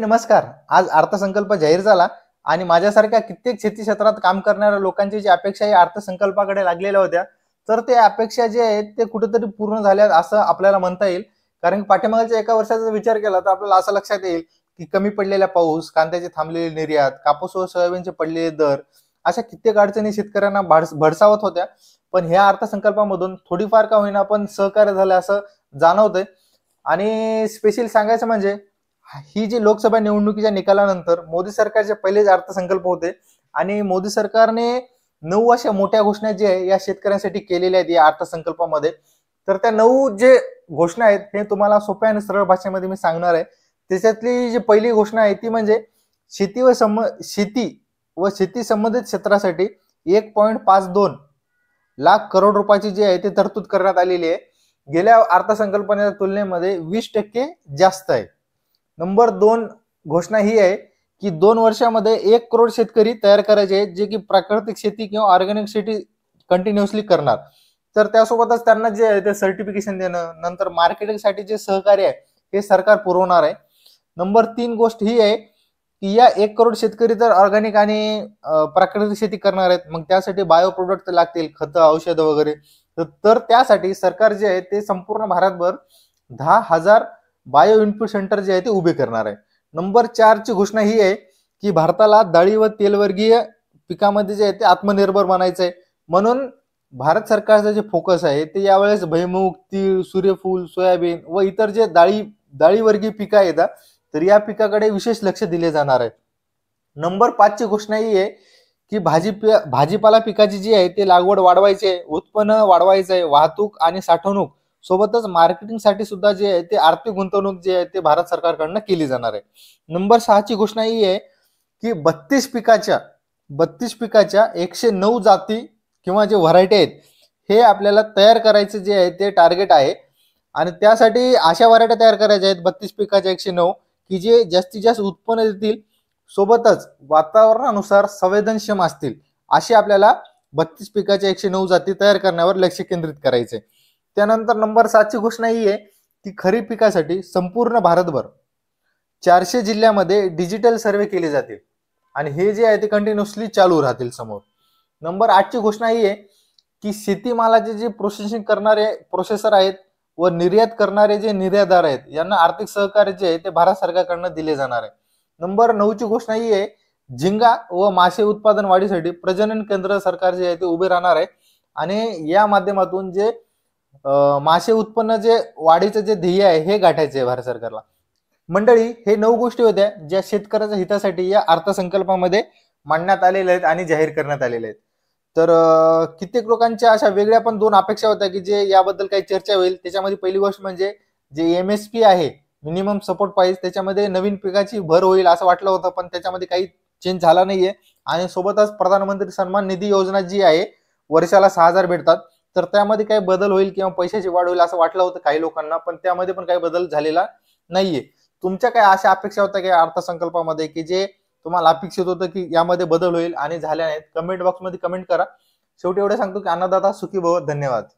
नमस्कार आज अर्थसंकल्प जाहीर झाला आणि माझ्यासारख्या कित्येक शेती क्षेत्रात काम करणाऱ्या लोकांची जी अपेक्षा या अर्थसंकल्पाकडे लागलेल्या होत्या तर ते अपेक्षा जे आहेत ते कुठेतरी पूर्ण झाल्या असं आपल्याला म्हणता येईल कारण पाठीमागच्या एका वर्षाचा विचार केला तर आपल्याला असं लक्षात येईल की कमी पडलेला पाऊस कांद्याचे थांबलेले निर्यात कापूस व सोयाबीनचे पडलेले दर अशा कित्येक अडचणी शेतकऱ्यांना भडसावत होत्या पण ह्या अर्थसंकल्पामधून थोडीफार का होईना पण सहकार्य झालं असं जाणवतंय आणि स्पेशल सांगायचं म्हणजे ही जी लोकसभा निवडणुकीच्या निकालानंतर मोदी सरकारचे पहिलेच अर्थसंकल्प होते आणि मोदी सरकारने नऊ अशा मोठ्या घोषणा जे आहे या शेतकऱ्यांसाठी केलेल्या आहेत या अर्थसंकल्पामध्ये तर त्या नऊ जे घोषणा आहेत हे तुम्हाला सोप्या आणि सरळ भाषेमध्ये मी सांगणार आहे त्याच्यातली जी पहिली घोषणा आहे ती म्हणजे शेती व सम शेती व शेती संबंधित क्षेत्रासाठी एक पॉईंट पाच दोन लाख करोड रुपयाची जी आहे ती तरतूद करण्यात आलेली आहे गेल्या अर्थसंकल्पाच्या तुलनेमध्ये वीस टक्के जास्त आहे नंबर दोन घोषणा ही आहे की दोन वर्षामध्ये एक करोड शेतकरी तयार करायचे आहेत जे की प्राकृतिक शेती किंवा ऑर्गॅनिक शेती कंटिन्युअसली करणार तर त्यासोबतच त्यांना जे आहे ते सर्टिफिकेशन देणं नंतर मार्केटिंगसाठी जे सहकार्य आहे हे सरकार पुरवणार आहे नंबर तीन गोष्ट ही आहे की या एक करोड शेतकरी तर ऑर्गॅनिक आणि प्राकृतिक शेती करणार आहेत मग त्यासाठी बायो प्रोडक्ट लागतील खतं औषधं वगैरे तर त्यासाठी सरकार जे आहे ते संपूर्ण भारतभर दहा हजार बायो इनपुट सेंटर जे आहे ते उभे करणार आहे नंबर चारची घोषणा ही आहे की भारताला डाळी व तेलवर्गीय पिकामध्ये जे आहे ते आत्मनिर्भर बनायचं आहे म्हणून भारत सरकारचा जे फोकस आहे ते यावेळेस भैमुग तीळ सूर्यफूल सोयाबीन व इतर जे डाळी डाळीवर्गीय पिकं आहेत तर या पिकाकडे विशेष लक्ष दिले जाणार आहे नंबर पाचची घोषणा ही आहे की भाजी भाजीपाला पिकाची जी आहे ते लागवड वाढवायची आहे उत्पन्न वाढवायचं आहे वाहतूक आणि साठवणूक सोबतच मार्केटिंगसाठी सुद्धा जे आहे ते आर्थिक गुंतवणूक जे आहे ते भारत सरकारकडनं केली जाणार आहे नंबर सहाची घोषणा ही आहे की बत्तीस पिकाच्या बत्तीस पिकाच्या एकशे नऊ जाती किंवा जे व्हरायटी आहेत हे आपल्याला तयार करायचं जे आहे ते टार्गेट आहे आणि त्यासाठी अशा व्हरायट्या तयार करायच्या आहेत बत्तीस पिकाच्या एकशे नऊ की जे जास्तीत जास्त उत्पन्न देतील सोबतच वातावरणानुसार संवेदनक्षम असतील अशी आपल्याला बत्तीस पिकाच्या एकशे नऊ जाती तयार करण्यावर लक्ष केंद्रित करायचे त्यानंतर नंबर सातची घोषणा ही आहे की खरीप पिकासाठी संपूर्ण भारतभर चारशे जिल्ह्यामध्ये डिजिटल सर्वे केले जातील आणि हे जे आहे ते कंटिन्युअसली चालू राहतील समोर नंबर आठची घोषणा ही आहे की शेतीमालाचे जे प्रोसेसिंग करणारे प्रोसेसर आहेत व निर्यात करणारे जे निर्यातदार आहेत यांना आर्थिक सहकार्य जे आहे ते भारत सरकारकडनं दिले जाणार आहे नंबर नऊची घोषणा ही आहे झिंगा व मासे उत्पादन वाढीसाठी प्रजनन केंद्र सरकार जे आहे ते उभे राहणार आहे आणि या माध्यमातून जे मासे उत्पन्न जे वाढीचं जे ध्येय आहे हे गाठायचे आहे भारत सरकारला मंडळी हे नऊ गोष्टी होत्या ज्या शेतकऱ्याच्या हितासाठी या अर्थसंकल्पामध्ये मांडण्यात आलेल्या आहेत आणि जाहीर करण्यात आलेल्या आहेत तर कित्येक लोकांच्या अशा वेगळ्या पण दोन अपेक्षा होत्या की जे याबद्दल काही चर्चा होईल त्याच्यामध्ये पहिली गोष्ट म्हणजे जे एम एस पी आहे मिनिमम सपोर्ट प्राईस त्याच्यामध्ये नवीन पिकाची भर होईल असं वाटलं होतं पण त्याच्यामध्ये काही चेंज झाला नाहीये आणि सोबतच प्रधानमंत्री सन्मान निधी योजना जी आहे वर्षाला सहा हजार भेटतात तर त्यामध्ये काही बदल होईल किंवा पैशाची वाढ होईल असं वाटलं होतं काही लोकांना पण त्यामध्ये पण काही बदल झालेला नाहीये तुमच्या काय अशा अपेक्षा होत्या काही अर्थसंकल्पामध्ये की जे तुम्हाला अपेक्षित होतं की यामध्ये बदल होईल आणि झाल्या नाहीत कमेंट बॉक्समध्ये कमेंट करा शेवटी एवढं सांगतो की अन्नदाता सुखी भव धन्यवाद